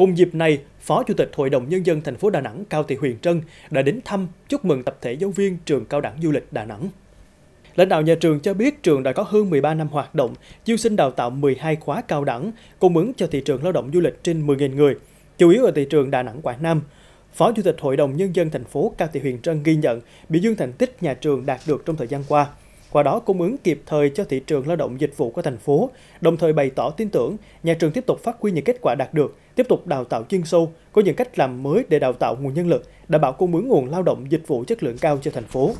Cùng dịp này, Phó Chủ tịch Hội đồng Nhân dân thành phố Đà Nẵng Cao Thị Huyền Trân đã đến thăm chúc mừng tập thể giáo viên trường cao đẳng du lịch Đà Nẵng. Lãnh đạo nhà trường cho biết trường đã có hơn 13 năm hoạt động, chiêu sinh đào tạo 12 khóa cao đẳng, cung ứng cho thị trường lao động du lịch trên 10.000 người, chủ yếu ở thị trường Đà Nẵng, Quảng Nam. Phó Chủ tịch Hội đồng Nhân dân thành phố Cao Thị Huyền Trân ghi nhận biểu dương thành tích nhà trường đạt được trong thời gian qua – qua đó cung ứng kịp thời cho thị trường lao động dịch vụ của thành phố, đồng thời bày tỏ tin tưởng nhà trường tiếp tục phát huy những kết quả đạt được, tiếp tục đào tạo chuyên sâu, có những cách làm mới để đào tạo nguồn nhân lực, đảm bảo cung ứng nguồn lao động dịch vụ chất lượng cao cho thành phố.